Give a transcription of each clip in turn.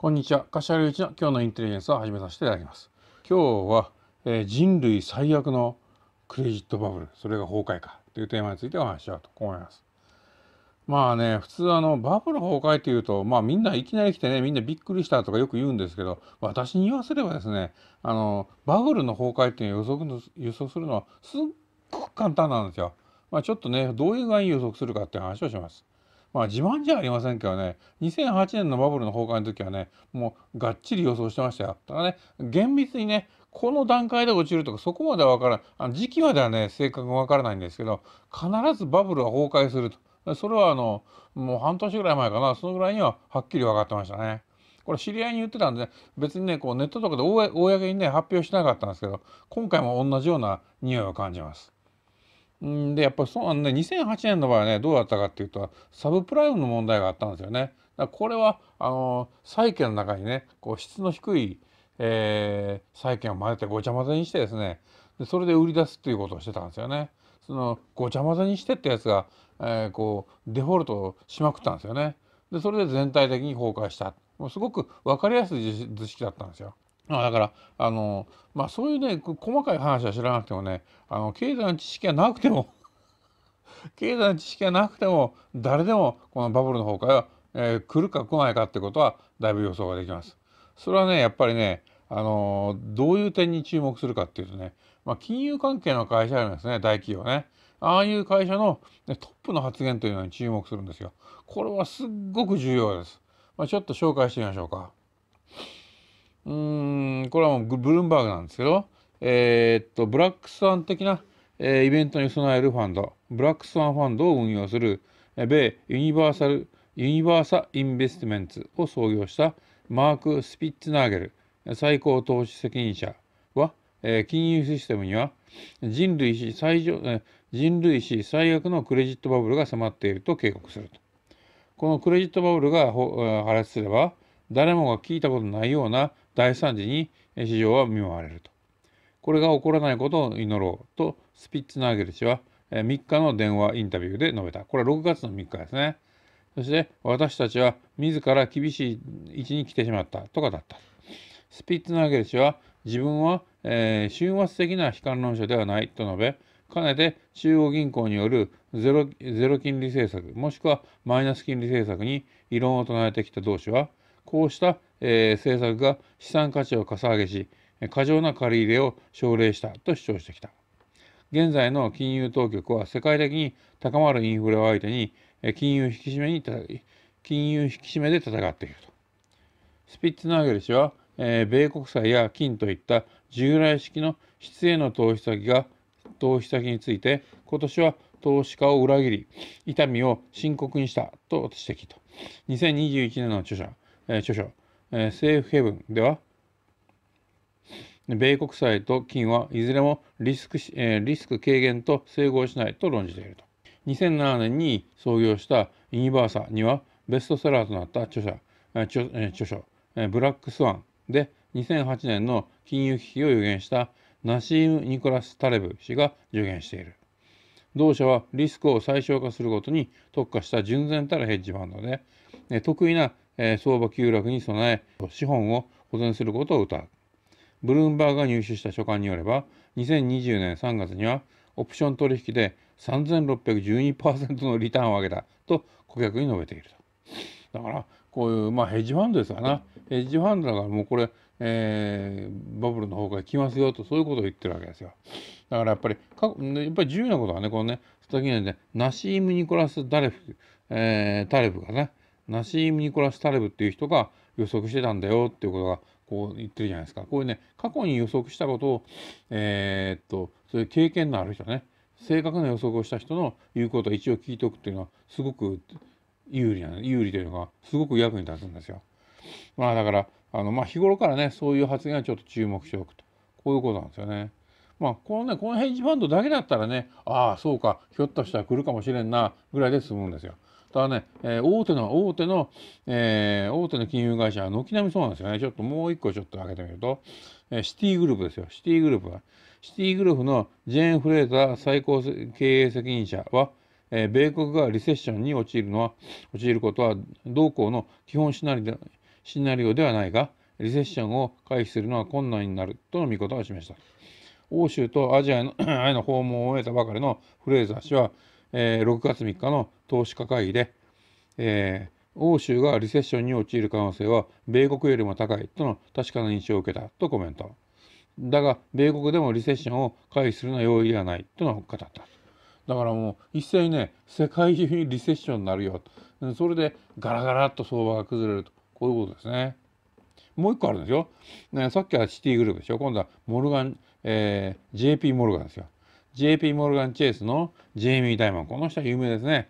こんにちは。柏隆一の今日のインテリジェンスを始めさせていただきます。今日は、えー、人類最悪のクレジットバブル、それが崩壊かというテーマについてお話ししようと思います。まあね、普通あのバブル崩壊というと、まあみんないきなり来てね、みんなびっくりしたとかよく言うんですけど、私に言わせればですね、あのバブルの崩壊っていうのを予測の予測するのはすっごく簡単なんですよ。まあ、ちょっとね、どういう具合に予測するかっていう話をします。まあ自慢じゃありませんけどね2008年のバブルの崩壊の時はねもうがっちり予想してましたよ。ただね厳密にねこの段階で落ちるとかそこまでは分からあの時期まではね正確が分からないんですけど必ずバブルは崩壊するとそれはあのもう半年ぐらい前かなそのぐらいにははっきり分かってましたね。これ知り合いに言ってたんで、ね、別にねこうネットとかで公にね発表しなかったんですけど今回も同じような匂いを感じます。んでやっぱりそあの、ね、2008年の場合はねどうだったかっていうとサブプライムの問題があったんですよね。だこれはあの債券の中にねこう質の低い、えー、債券を混ぜてごちゃ混ぜにしてですねでそれで売り出すっていうことをしてたんですよね。そのごちゃ混ぜにしてってやつが、えー、こうデフォルトしまくったんですよね。でそれで全体的に崩壊したもうすごく分かりやすい図式だったんですよ。まあ、だからあの、まあ、そういうね細かい話は知らなくてもねあの経済の知識がなくても 経済の知識がなくても誰でもこのバブルの崩壊は、えー、来るか来ないかってことはだいぶ予想ができます。それはねやっぱりねあのどういう点に注目するかっていうとね、まあ、金融関係の会社ありますね大企業ね。ああいう会社の、ね、トップの発言というのに注目するんですよ。これはすっごく重要です。まあ、ちょっと紹介してみましょうか。うんこれはもうブルームバーグなんですけど、えー、っとブラックスワン的な、えー、イベントに備えるファンドブラックスワンファンドを運用する米ユニバーサルユニバーサ・インベスティメンツを創業したマーク・スピッツナーゲル最高投資責任者は、えー、金融システムには人類史最上、えー、人類史最悪のクレジットバブルが迫っていると警告すると。このクレジットバブルが破裂すれば誰もが聞いたことないような大惨事に市場は見舞われるとこれが起こらないことを祈ろうとスピッツナーゲル氏は3日の電話インタビューで述べたこれは6月の3日ですねそして私たちは自ら厳しい位置に来てしまったとかだったスピッツナーゲル氏は自分は、えー、終末的な悲観論者ではないと述べかねて中央銀行によるゼロゼロ金利政策もしくはマイナス金利政策に異論を唱えてきた同志はこうした、え政策が資産価値をかさ上げし過剰な借り入れを奨励したと主張してきた現在の金融当局は世界的に高まるインフレを相手に金融引き締めに金融引き締めで戦っているとスピッツナーゲル氏は、え米国債や金といった従来式の質への投資先が投資先について今年は投資家を裏切り痛みを深刻にしたと指摘と2021年の著者え著書、えセーフヘブンでは、米国債と金はいずれもリスク,、えリスク軽減と整合しないと論じていると。2007年に創業したユニバーサにはベストセラーとなった著者、え著著書、えブラックスワンで2008年の金融危機を予言したナシーム・ニコラス・タレブ氏が助言している。同社はリスクを最小化することに特化した純然たるヘッジファンドで、得意なえ相場急落に備え資本を保全することを謳うブルームバーが入手した書簡によれば2020年3月にはオプション取引で3612%のリターンを上げたと顧客に述べているとだからこういうまあヘッジファンドですらなヘッジファンドだからもうこれ、えー、バブルの方から来ますよとそういうことを言ってるわけですよだからやっぱり過去やっぱり重要なことはねこのね先にねナシーム・ニコラス・ダレフ、えー、タレフがねナシーム・ニコラス・タレブっていう人が予測してたんだよっていうことがこう言ってるじゃないですかこういうね過去に予測したことをえー、っとそういう経験のある人ね正確な予測をした人の言うことを一応聞いておくっていうのはすごく有利な有利というのがすごく役に立つんですよ。まあだからあのまあ日頃からねそういう発言はちょっと注目しておくとこういうことなんですよね。まあこのねこのヘッジファンドだけだったらねああそうかひょっとしたら来るかもしれんなぐらいで済むんですよ。ただね、えー、大手の、大手の、えー、大手の金融会社は軒並みそうなんですよね。ちょっともう一個ちょっと開けてみると、えー、シティグループですよ。シティグループは。シティグループのジェーン・フレーザー最高経営責任者は、えー、米国がリセッションに陥るのは、陥ることは同行の基本シナリオシナリオではないが、リセッションを回避するのは困難になるとの見方を示した。欧州とアジアへの 訪問を終えたばかりのフレーザー氏は、えー、6月3日の投資家会議で、えー、欧州がリセッションに陥る可能性は米国よりも高いとの確かな印象を受けたとコメントだが米国でもリセッションを回避するのは容易ではないとの語っただからもう一斉にね世界中にリセッションになるよそれでガラガラっと相場が崩れるとこういうことですねもう一個あるんですよ、ね、さっきはシティグループでしょ今度はモルガン、えー、JP モルガンですよ JP モルガン・チェイスのジェイミー・ダイモン。この人は有名ですね。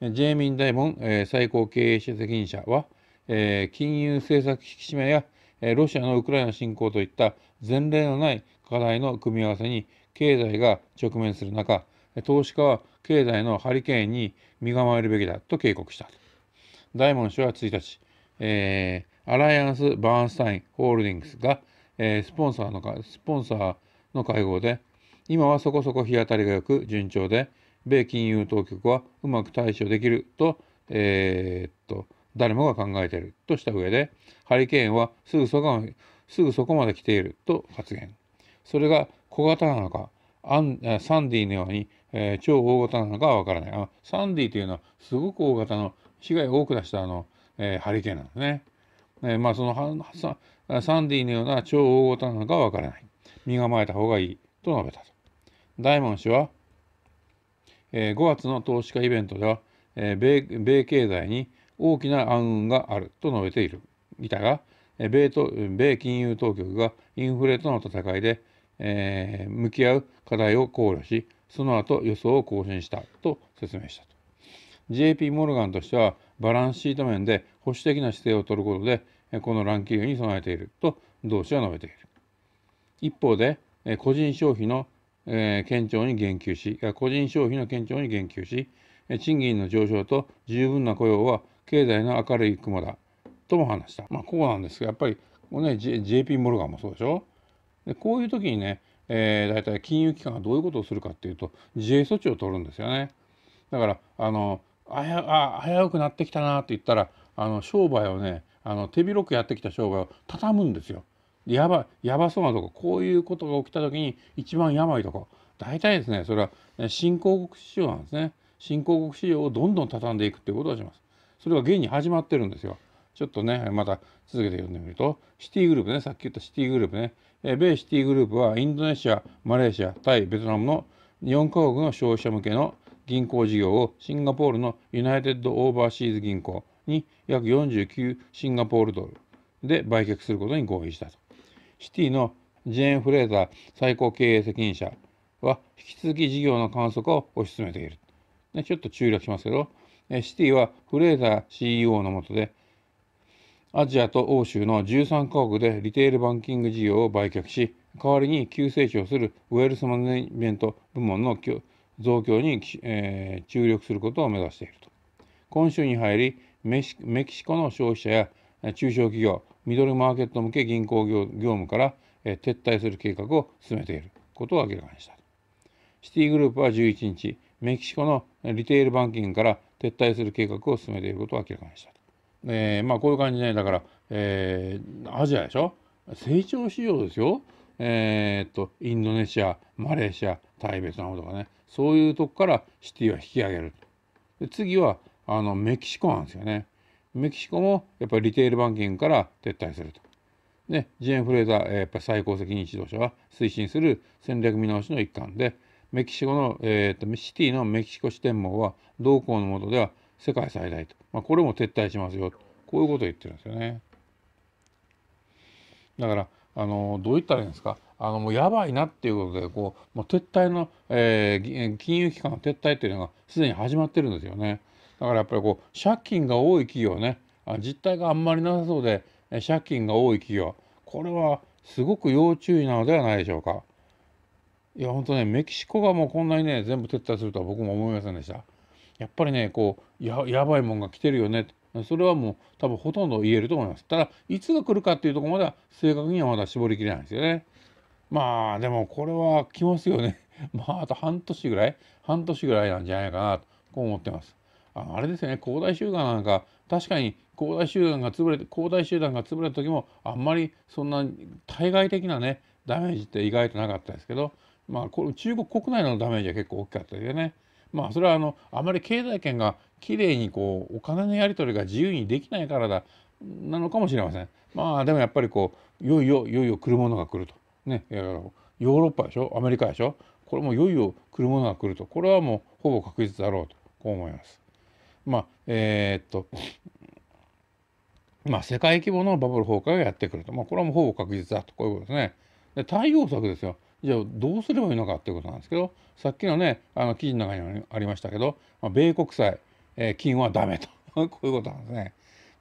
ジェイミー・ダイモン、えー、最高経営者責任者は、えー、金融政策引き締めや、えー、ロシアのウクライナ侵攻といった前例のない課題の組み合わせに経済が直面する中、投資家は経済のハリケーンに身構えるべきだと警告した。ダイモン氏は1日、えー、アライアンス・バーンスタイン・ホールディングスが、えー、スポンサーのスポンサーの会合で、今はそこそこ日当たりがよく順調で米金融当局はうまく対処できると,、えー、っと誰もが考えているとした上でハリケーンはすぐそこすぐそこまで来ていると発言それが小型なのかアンサンディのように、えー、超大型なのかは分からないあサンディというのはすごく大型の被害を多く出したあの、えー、ハリケーンなんですね、えー、まあそのサンディのような超大型なのかは分からない身構えた方がいいと述べたと。大門氏は、えー、5月の投資家イベントでは、えー、米米経済に大きな暗雲があると述べている。いたが、米と米金融当局がインフレとの戦いで、えー、向き合う課題を考慮し、その後予想を更新したと説明したと。JP モルガンとしてはバランスシート面で保守的な姿勢を取ることでこの乱気流に備えていると同志は述べている。一方で個人消費のえー、堅調に言及し、個人消費の堅調に言及し、賃金の上昇と十分な雇用は経済の明るい雲だとも話した。まあ、こうなんですが、やっぱり、ね、J、JP モルガンもそうでしょ。でこういう時にね、えー、大体金融機関がどういうことをするかっていうと、自衛措置を取るんですよね。だから、あの、あ危うくなってきたなって言ったら、あの商売をね、あの手広くやってきた商売を畳むんですよ。やばやばそうなとここういうことが起きた時に一番やばいとこ大体ですねそれは、新興国市場なんですね新興国市場をどんどん畳んでいくっていうことをしますそれが現に始まってるんですよちょっとねまた続けて読んでみるとシティグループねさっき言ったシティグループね米シティグループはインドネシアマレーシアタイベトナムの4カ国の消費者向けの銀行事業をシンガポールのユナイテッド・オーバーシーズ銀行に約49シンガポールドルで売却することに合意したと。シティのジェーン・フレーザー最高経営責任者は引き続き事業の観測を推し進めている。ちょっと注力しますけど、シティはフレーザー CEO の下で、アジアと欧州の13カ国でリテールバンキング事業を売却し、代わりに急成長するウェルスマネジメント部門の増強に、えー、注力することを目指していると。今週に入りメキシコの消費者や中小企業ミドルマーケット向け銀行業務から撤退する計画を進めていることを明らかにした。シティグループは11日、メキシコのリテールバンキングから撤退する計画を進めていることを明らかにした。えー、まあこういう感じで、ね、だから、えー、アジアでしょ成長市場ですよ。えー、っと、インドネシア、マレーシア、タイ、ベトナムとかね、そういうとこからシティは引き上げる。で次はあのメキシコなんですよね。メキシコもやっぱりリテール板金から撤退すると。ね、ジェーン・フレーザー、やっぱり最高責任指導者は推進する戦略見直しの一環で、メキシコの、えーと、シティのメキシコ支店網は同行の下では世界最大と、まあ、これも撤退しますよこういうことを言ってるんですよねだからあのどう言ったらいいんですかあのもうやばいなっていうことでこうまあ、撤退の、えー、金融機関の撤退っていうのがすでに始まってるんですよね。だからやっぱりこう借金が多い企業ね実態があんまりなさそうで借金が多い企業これはすごく要注意なのではないでしょうかいや本当ねメキシコがもうこんなにね全部撤退するとは僕も思いませんでしたやっぱりねこうややばいもんが来てるよねそれはもう多分ほとんど言えると思いますただいつが来るかっていうとこまでは正確にはまだ絞りきれないんですよねまあでもこれは来ますよね まああと半年ぐらい半年ぐらいなんじゃないかなとこう思ってますああれですよね恒大集団なんか確かに恒大集団が潰れて恒大集団が潰れた時もあんまりそんな対外的なねダメージって意外となかったですけど、まあ、この中国国内のダメージは結構大きかったですよね。まあそれはあのあまり経済圏がきれいにこうお金のやり取りが自由にできないからだなのかもしれません。まあでもやっぱりこういよいよいよいよ来るものが来ると。ね、ヨーロッパでしょアメリカでしょこれもいよいよ来るものが来るとこれはもうほぼ確実だろうとこう思います。まあえー、っとまあ、世界規模のバブル崩壊がやってくると、まあ、これはもうほぼ確実だとこういうことですね。で対応策ですよじゃあどうすればいいのかっていうことなんですけどさっきのねあの記事の中にありましたけど、まあ、米国債、えー、金はダメと こういうことなんですね。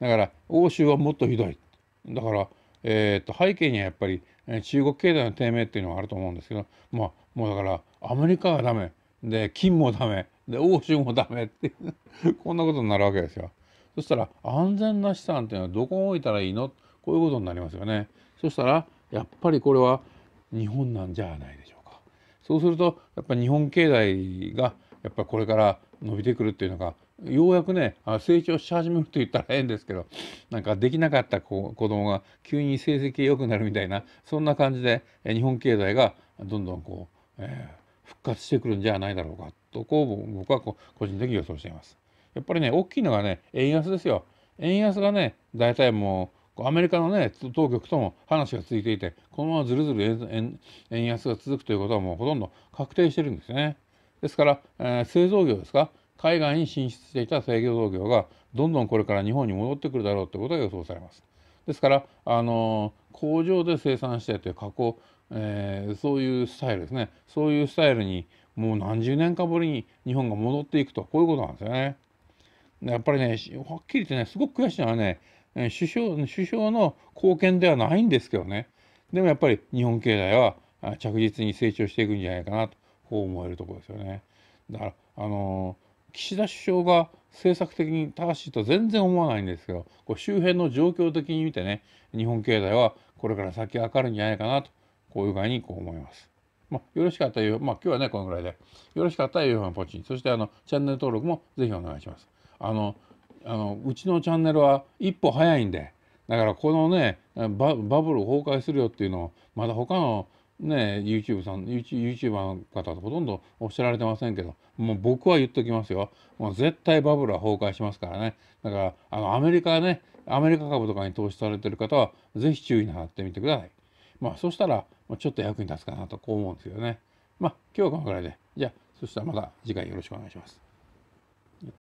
だから欧州はもっとひどい。だから、えー、と背景にはやっぱり中国経済の低迷っていうのはあると思うんですけど、まあ、もうだからアメリカはダメで金もダメで欧州もダメって こんなことになるわけですよ。そしたら安全な資産っていうのはどこに置いたらいいのこういうことになりますよね。そしたらやっぱりこれは日本なんじゃないでしょうか。そうするとやっぱり日本経済がやっぱこれから伸びてくるっていうのがようやくね成長し始めると言ったら変ですけどなんかできなかった子子供が急に成績良くなるみたいなそんな感じで日本経済がどんどんこう、えー、復活してくるんじゃないだろうかとこう僕はこ個人的に予想しています。やっぱりね大きいのがね円安ですよ。円安がね大体もうアメリカのね当局とも話が続いていてこのままずるずる円安が続くということはもうほとんど確定してるんですね。ですから、えー、製造業ですか海外に進出していた製造業がどんどんこれから日本に戻ってくるだろうということが予想されます。ですから、あのー、工場で生産してという加工、えー、そういうスタイルですねそういうスタイルにもう何十年かぶりに日本が戻っていくとこういうことなんですよね。やっぱりねはっきり言ってねすごく悔しいのはね首相首相の貢献ではないんですけどねでもやっぱり日本経済は着実に成長していくんじゃないかなとこう思えるところですよね。だからあの岸田首相が政策的に正しいと全然思わないんですけどこう周辺の状況的に見てね日本経済はこれから先明るいんじゃないかなとこういう具合にこう思います。まあ、よろしかったら、まあ、今日はね、このぐらいで。よろしかったら、夕飯ポチ。そして、あの、チャンネル登録もぜひお願いします。あの、あのうちのチャンネルは一歩早いんで、だからこのね、バブル崩壊するよっていうのを、まだ他のね、YouTube さん、YouTuber の方とほとんどおっしゃられてませんけど、もう僕は言っときますよ。もう絶対バブルは崩壊しますからね。だから、あの、アメリカね、アメリカ株とかに投資されてる方は、ぜひ注意なさってみてください。まあ、そうしたら、まあ、ちょっと役に立つかなと、こう思うんですけどね。まあ、今日はこのぐらいで。じゃあ、そしたらまた次回よろしくお願いします。